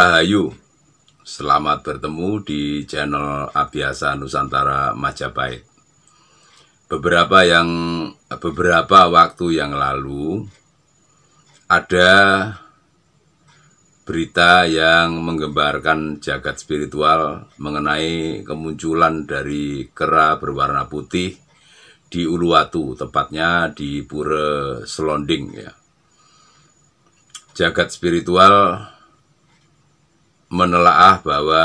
Rahayu. Selamat bertemu di channel Abiasa Nusantara Majapahit. Beberapa yang beberapa waktu yang lalu ada berita yang menggembarkan jagat spiritual mengenai kemunculan dari kera berwarna putih di Uluwatu, tepatnya di Pura Selonding ya. Jagat spiritual menelaah bahwa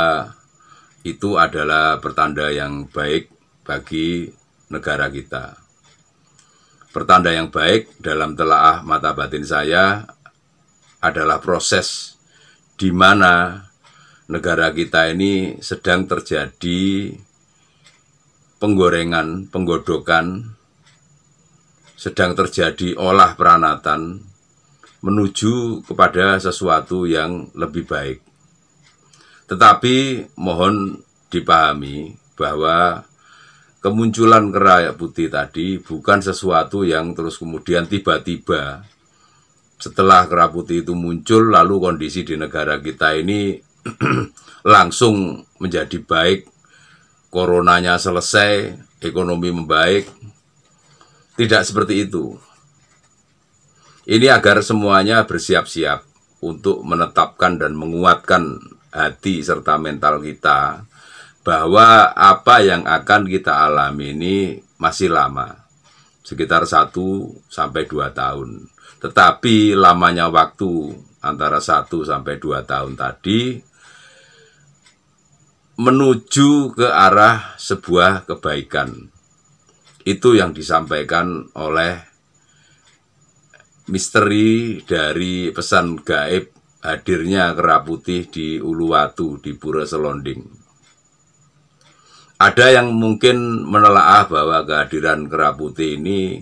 itu adalah pertanda yang baik bagi negara kita. Pertanda yang baik dalam telaah mata batin saya adalah proses di mana negara kita ini sedang terjadi penggorengan, penggodokan, sedang terjadi olah peranatan menuju kepada sesuatu yang lebih baik. Tetapi mohon dipahami bahwa kemunculan kerayak putih tadi bukan sesuatu yang terus kemudian tiba-tiba setelah kera putih itu muncul lalu kondisi di negara kita ini langsung menjadi baik coronanya selesai ekonomi membaik tidak seperti itu ini agar semuanya bersiap-siap untuk menetapkan dan menguatkan hati serta mental kita bahwa apa yang akan kita alami ini masih lama, sekitar 1 sampai 2 tahun. Tetapi lamanya waktu antara 1 sampai 2 tahun tadi menuju ke arah sebuah kebaikan. Itu yang disampaikan oleh misteri dari pesan gaib hadirnya kerah putih di Uluwatu di Pura Selonding. Ada yang mungkin menelaah bahwa kehadiran kerah putih ini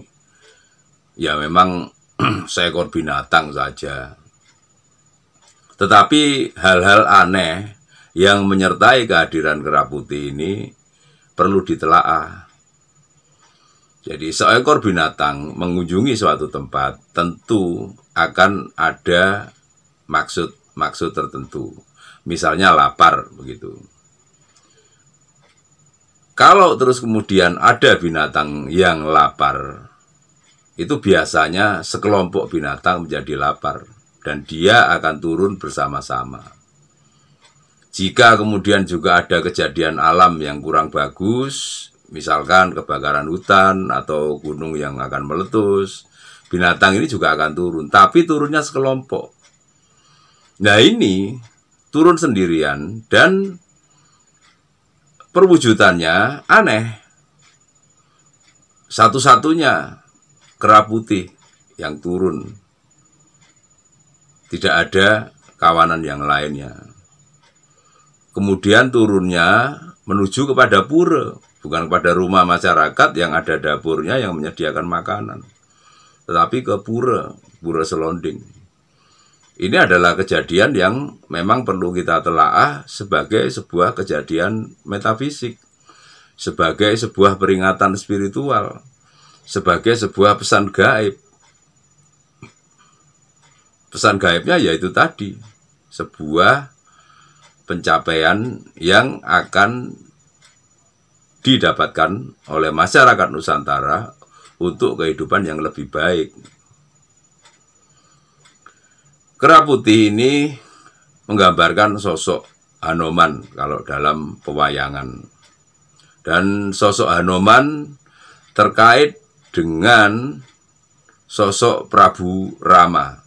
ya memang seekor binatang saja. Tetapi hal-hal aneh yang menyertai kehadiran kerah putih ini perlu ditelaah. Jadi seekor binatang mengunjungi suatu tempat tentu akan ada maksud maksud tertentu. Misalnya lapar begitu. Kalau terus kemudian ada binatang yang lapar, itu biasanya sekelompok binatang menjadi lapar dan dia akan turun bersama-sama. Jika kemudian juga ada kejadian alam yang kurang bagus, misalkan kebakaran hutan atau gunung yang akan meletus, binatang ini juga akan turun, tapi turunnya sekelompok. Nah ini turun sendirian dan perwujudannya aneh. Satu-satunya kera putih yang turun. Tidak ada kawanan yang lainnya. Kemudian turunnya menuju kepada pura, bukan kepada rumah masyarakat yang ada dapurnya yang menyediakan makanan. Tetapi ke pura, pura selonding. Ini adalah kejadian yang memang perlu kita telaah sebagai sebuah kejadian metafisik, sebagai sebuah peringatan spiritual, sebagai sebuah pesan gaib. Pesan gaibnya yaitu tadi, sebuah pencapaian yang akan didapatkan oleh masyarakat Nusantara untuk kehidupan yang lebih baik, Kera putih ini menggambarkan sosok Hanoman kalau dalam pewayangan. Dan sosok Hanoman terkait dengan sosok Prabu Rama.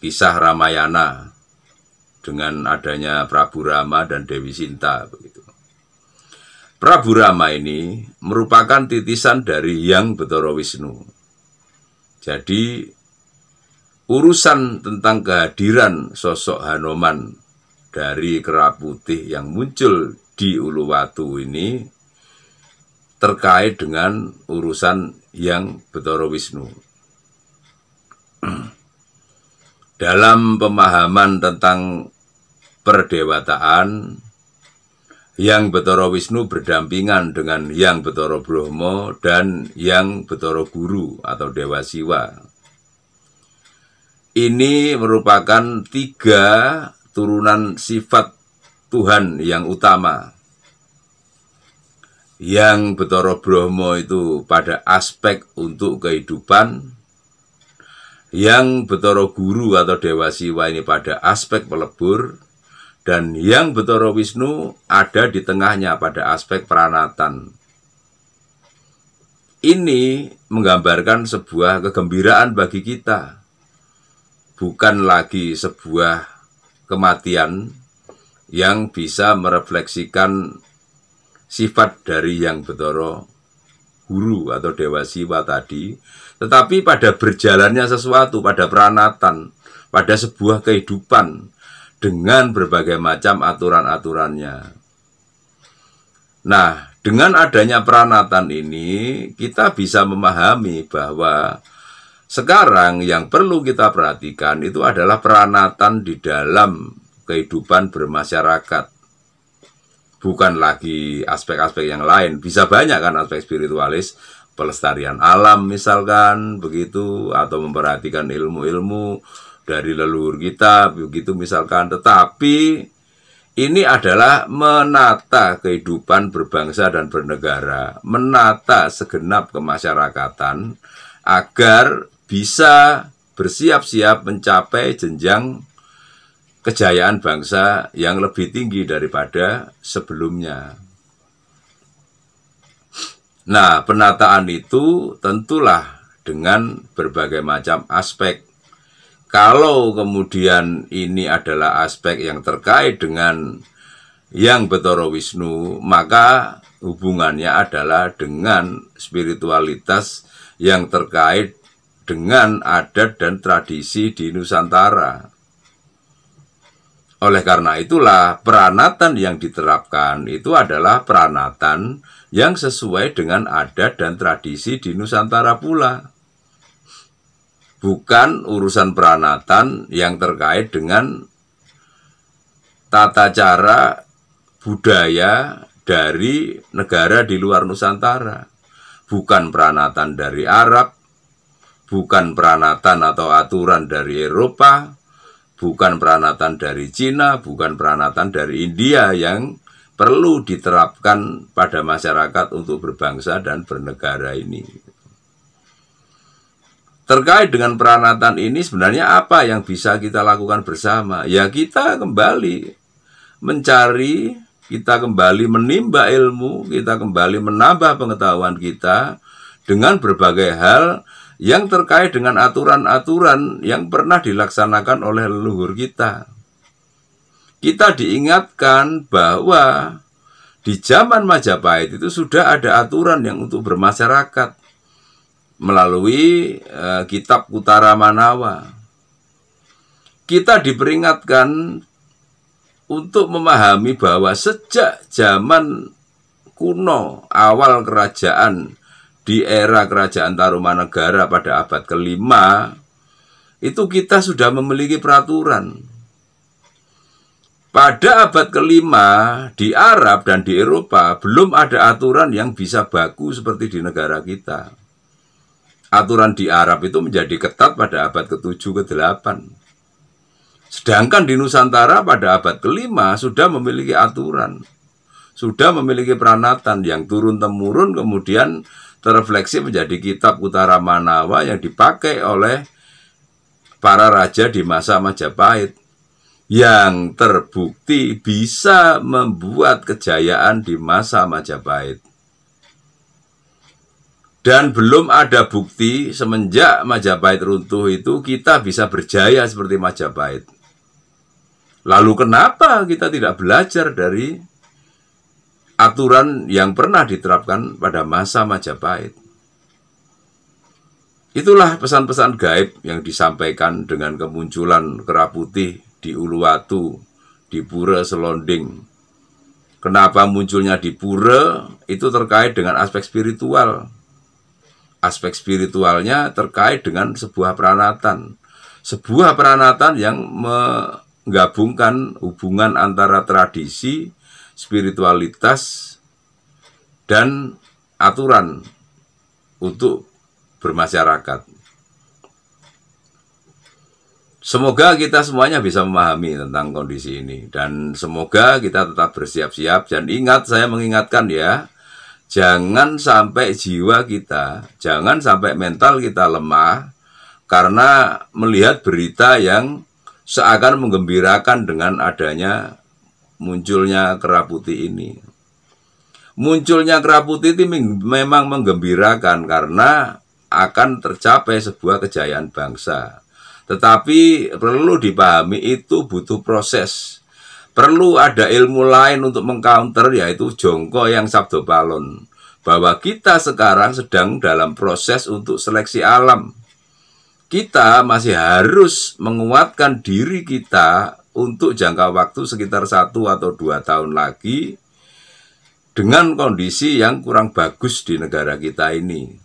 Kisah Ramayana dengan adanya Prabu Rama dan Dewi Sinta begitu. Prabu Rama ini merupakan titisan dari Yang Betoro Wisnu. Jadi urusan tentang kehadiran sosok Hanoman dari kera putih yang muncul di Uluwatu ini terkait dengan urusan yang Betoro Wisnu. Dalam pemahaman tentang perdewataan, Yang Betoro Wisnu berdampingan dengan Yang Betoro Brahma dan Yang Betoro Guru atau Dewa Siwa ini merupakan tiga turunan sifat Tuhan yang utama. Yang Betoro Bromo itu pada aspek untuk kehidupan, yang Betoro Guru atau Dewa Siwa ini pada aspek pelebur, dan yang Betoro Wisnu ada di tengahnya pada aspek peranatan. Ini menggambarkan sebuah kegembiraan bagi kita bukan lagi sebuah kematian yang bisa merefleksikan sifat dari yang betoro guru atau dewa siwa tadi, tetapi pada berjalannya sesuatu, pada peranatan, pada sebuah kehidupan dengan berbagai macam aturan-aturannya. Nah, dengan adanya peranatan ini, kita bisa memahami bahwa sekarang yang perlu kita perhatikan itu adalah peranatan di dalam kehidupan bermasyarakat. Bukan lagi aspek-aspek yang lain. Bisa banyak kan aspek spiritualis, pelestarian alam misalkan begitu atau memperhatikan ilmu-ilmu dari leluhur kita begitu misalkan tetapi ini adalah menata kehidupan berbangsa dan bernegara, menata segenap kemasyarakatan agar bisa bersiap-siap mencapai jenjang kejayaan bangsa yang lebih tinggi daripada sebelumnya. Nah, penataan itu tentulah dengan berbagai macam aspek. Kalau kemudian ini adalah aspek yang terkait dengan yang Betoro Wisnu, maka hubungannya adalah dengan spiritualitas yang terkait dengan adat dan tradisi di Nusantara. Oleh karena itulah peranatan yang diterapkan itu adalah peranatan yang sesuai dengan adat dan tradisi di Nusantara pula. Bukan urusan peranatan yang terkait dengan tata cara budaya dari negara di luar Nusantara. Bukan peranatan dari Arab, bukan peranatan atau aturan dari Eropa, bukan peranatan dari Cina, bukan peranatan dari India yang perlu diterapkan pada masyarakat untuk berbangsa dan bernegara ini. Terkait dengan peranatan ini sebenarnya apa yang bisa kita lakukan bersama? Ya kita kembali mencari, kita kembali menimba ilmu, kita kembali menambah pengetahuan kita dengan berbagai hal yang terkait dengan aturan-aturan yang pernah dilaksanakan oleh leluhur kita. Kita diingatkan bahwa di zaman Majapahit itu sudah ada aturan yang untuk bermasyarakat melalui e, kitab Utara Manawa. Kita diperingatkan untuk memahami bahwa sejak zaman kuno awal kerajaan di era kerajaan Tarumanegara pada abad kelima itu kita sudah memiliki peraturan. Pada abad kelima di Arab dan di Eropa belum ada aturan yang bisa baku seperti di negara kita. Aturan di Arab itu menjadi ketat pada abad ke-7 ke-8. Sedangkan di Nusantara pada abad kelima sudah memiliki aturan sudah memiliki peranatan yang turun temurun kemudian terefleksi menjadi kitab Utara Manawa yang dipakai oleh para raja di masa Majapahit yang terbukti bisa membuat kejayaan di masa Majapahit. Dan belum ada bukti semenjak Majapahit runtuh itu kita bisa berjaya seperti Majapahit. Lalu kenapa kita tidak belajar dari aturan yang pernah diterapkan pada masa Majapahit. Itulah pesan-pesan gaib yang disampaikan dengan kemunculan kera putih di Uluwatu, di Pura Selonding. Kenapa munculnya di Pura itu terkait dengan aspek spiritual. Aspek spiritualnya terkait dengan sebuah peranatan. Sebuah peranatan yang menggabungkan hubungan antara tradisi, spiritualitas dan aturan untuk bermasyarakat. Semoga kita semuanya bisa memahami tentang kondisi ini dan semoga kita tetap bersiap-siap dan ingat saya mengingatkan ya, jangan sampai jiwa kita, jangan sampai mental kita lemah karena melihat berita yang seakan menggembirakan dengan adanya munculnya kera putih ini. Munculnya kera putih ini memang menggembirakan karena akan tercapai sebuah kejayaan bangsa. Tetapi perlu dipahami itu butuh proses. Perlu ada ilmu lain untuk mengcounter yaitu jongko yang sabdo balon. Bahwa kita sekarang sedang dalam proses untuk seleksi alam. Kita masih harus menguatkan diri kita untuk jangka waktu sekitar satu atau dua tahun lagi dengan kondisi yang kurang bagus di negara kita ini.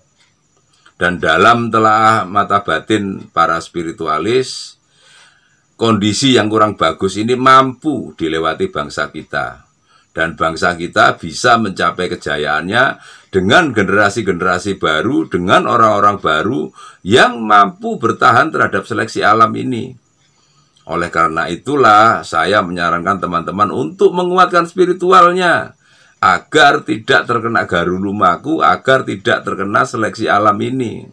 Dan dalam telah mata batin para spiritualis, kondisi yang kurang bagus ini mampu dilewati bangsa kita. Dan bangsa kita bisa mencapai kejayaannya dengan generasi-generasi baru, dengan orang-orang baru yang mampu bertahan terhadap seleksi alam ini. Oleh karena itulah saya menyarankan teman-teman untuk menguatkan spiritualnya agar tidak terkena garu lumaku agar tidak terkena seleksi alam ini.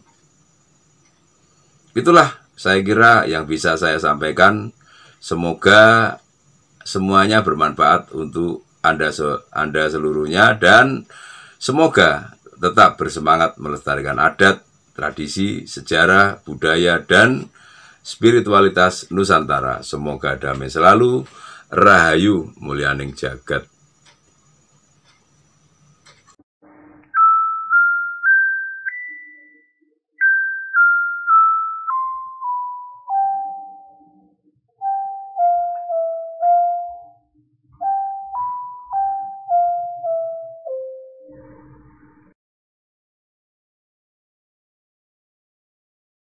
Itulah saya kira yang bisa saya sampaikan. Semoga semuanya bermanfaat untuk Anda Anda seluruhnya dan semoga tetap bersemangat melestarikan adat, tradisi, sejarah, budaya dan spiritualitas Nusantara. Semoga damai selalu, rahayu Mulianing jagat.